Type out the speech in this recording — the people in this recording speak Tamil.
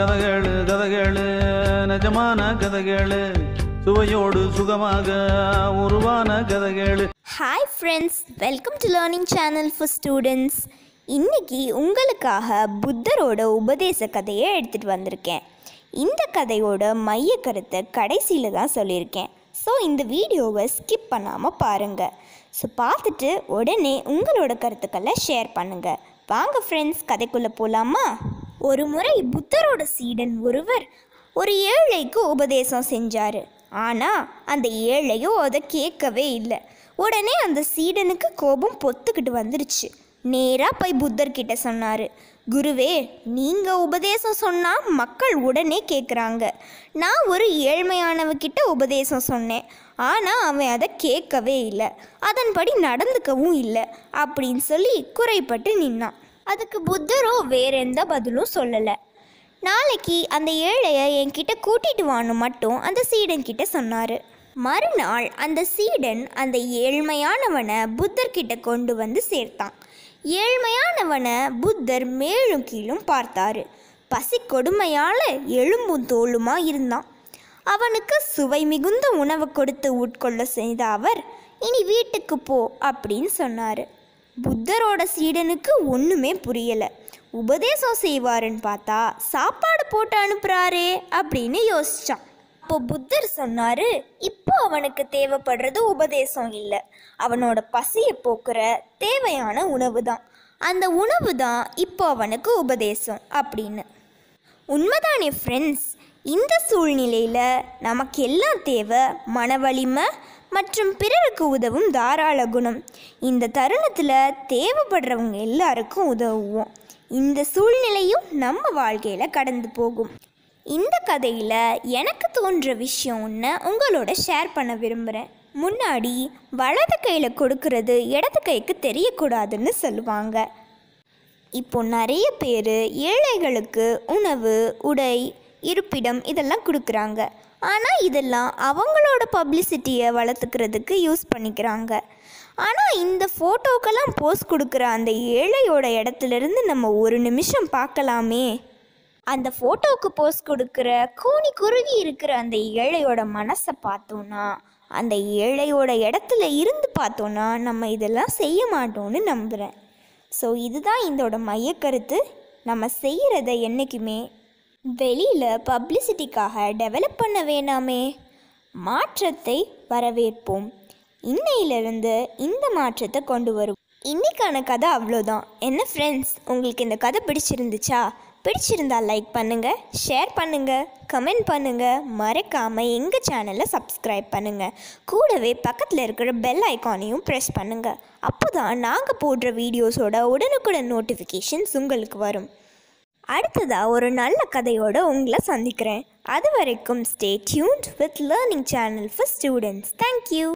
கதகளு கதகளு நிஜமான கதைகள் சுவையோடு சுகமாக உருவான கதைகள் hi friends welcome to learning channel for students இன்னைக்கு உங்களுக்காக புத்தரோட உபதேச கதையை எடுத்துகிட்டு வந்திருக்கேன் இந்த கதையோட மைய கருத்தை கடைசியில் தான் சொல்லியிருக்கேன் ஸோ இந்த வீடியோவை ஸ்கிப் பண்ணாமல் பாருங்கள் ஸோ பார்த்துட்டு உடனே உங்களோட கருத்துக்களை ஷேர் பண்ணுங்கள் வாங்க ஃப்ரெண்ட்ஸ் கதைக்குள்ளே போகலாமா ஒருமுறை புத்தரோட சீடன் ஒருவர் ஒரு ஏழைக்கு உபதேசம் செஞ்சார் ஆனால் அந்த ஏழையோ அதை கேட்கவே இல்லை உடனே அந்த சீடனுக்கு கோபம் பொத்துக்கிட்டு வந்துருச்சு நேராக போய் புத்தர்கிட்ட சொன்னார் குருவே நீங்கள் உபதேசம் சொன்னால் மக்கள் உடனே கேட்குறாங்க நான் ஒரு ஏழ்மையானவக்கிட்ட உபதேசம் சொன்னேன் ஆனால் அவன் அதை கேட்கவே இல்லை அதன்படி நடந்துக்கவும் இல்லை அப்படின்னு சொல்லி குறைப்பட்டு நின்னான் அதுக்கு புத்தரோ வேற எந்த பதிலும் சொல்லலை நாளைக்கு அந்த ஏழையை என்கிட்ட கூட்டிட்டு வான்னு மட்டும் அந்த சீடன் கிட்ட சொன்னார் மறுநாள் அந்த சீடன் அந்த ஏழ்மையானவனை புத்தர்கிட்ட கொண்டு வந்து சேர்த்தான் ஏழ்மையானவனை புத்தர் மேலும் கீழும் பார்த்தாரு பசி கொடுமையால் எலும்பும் தோலுமா இருந்தான் அவனுக்கு சுவை மிகுந்த உணவு கொடுத்து உட்கொள்ள செய்த அவர் இனி வீட்டுக்கு போ அப்படின்னு சொன்னார் புத்தரோட சீடனுக்கு ஒன்றுமே புரியலை உபதேசம் செய்வாருன்னு பார்த்தா சாப்பாடு போட்டு அனுப்புகிறாரே அப்படின்னு யோசித்தான் இப்போ புத்தர் சொன்னார் இப்போ அவனுக்கு தேவைப்படுறது உபதேசம் இல்லை அவனோட பசியை போக்குற தேவையான உணவு தான் அந்த உணவு தான் இப்போ அவனுக்கு உபதேசம் அப்படின்னு உண்மைதானே ஃப்ரெண்ட்ஸ் இந்த சூழ்நிலையில் நமக்கு எல்லாம் தேவை மன வலிமை மற்றும் பிறருக்கு உதவும் தாராள குணம் இந்த தருணத்தில் தேவைப்படுறவங்க எல்லாருக்கும் உதவுவோம் இந்த சூழ்நிலையும் நம்ம வாழ்க்கையில் கடந்து போகும் இந்த கதையில் எனக்கு தோன்ற விஷயம் ஒன்று உங்களோட ஷேர் பண்ண விரும்புகிறேன் முன்னாடி வலது கையில் கொடுக்கறது இடது கைக்கு தெரியக்கூடாதுன்னு சொல்லுவாங்க இப்போ நிறைய பேர் ஏழைகளுக்கு உணவு உடை இருப்பிடம் இதெல்லாம் கொடுக்குறாங்க ஆனால் இதெல்லாம் அவங்களோட பப்ளிசிட்டியை வளர்த்துக்கிறதுக்கு யூஸ் பண்ணிக்கிறாங்க ஆனால் இந்த ஃபோட்டோக்கெல்லாம் போஸ்ட் கொடுக்குற அந்த ஏழையோட இடத்துலேருந்து நம்ம ஒரு நிமிஷம் பார்க்கலாமே அந்த ஃபோட்டோவுக்கு போஸ்ட் கொடுக்குற கூனி குறுகி இருக்கிற அந்த ஏழையோட மனசை பார்த்தோன்னா அந்த ஏழையோட இடத்துல இருந்து பார்த்தோன்னா நம்ம இதெல்லாம் செய்ய மாட்டோன்னு நம்புகிறேன் ஸோ இதுதான் இதோட மையக்கருத்து நம்ம செய்கிறத என்றைக்குமே வெளியில் பப்ளிசிட்டிக்காக டெவலப் பண்ண வேணாமே மாற்றத்தை வரவேற்போம் இன்னையிலிருந்து இந்த மாற்றத்தை கொண்டு வரும் இன்றைக்கான கதை அவ்வளோதான் என்ன ஃப்ரெண்ட்ஸ் உங்களுக்கு இந்த கதை பிடிச்சிருந்துச்சா பிடிச்சிருந்தால் லைக் பண்ணுங்கள் ஷேர் பண்ணுங்கள் கமெண்ட் பண்ணுங்கள் மறக்காமல் எங்கள் சேனலை சப்ஸ்கிரைப் பண்ணுங்கள் கூடவே பக்கத்தில் இருக்கிற பெல் ஐக்கானையும் ப்ரெஸ் பண்ணுங்கள் அப்போ தான் நாங்கள் போடுற வீடியோஸோட உடனுக்குடன் நோட்டிஃபிகேஷன்ஸ் உங்களுக்கு வரும் அடுத்ததாக ஒரு நல்ல கதையோடு உங்களை சந்திக்கிறேன் அது வரைக்கும் stay tuned with learning channel for students thank you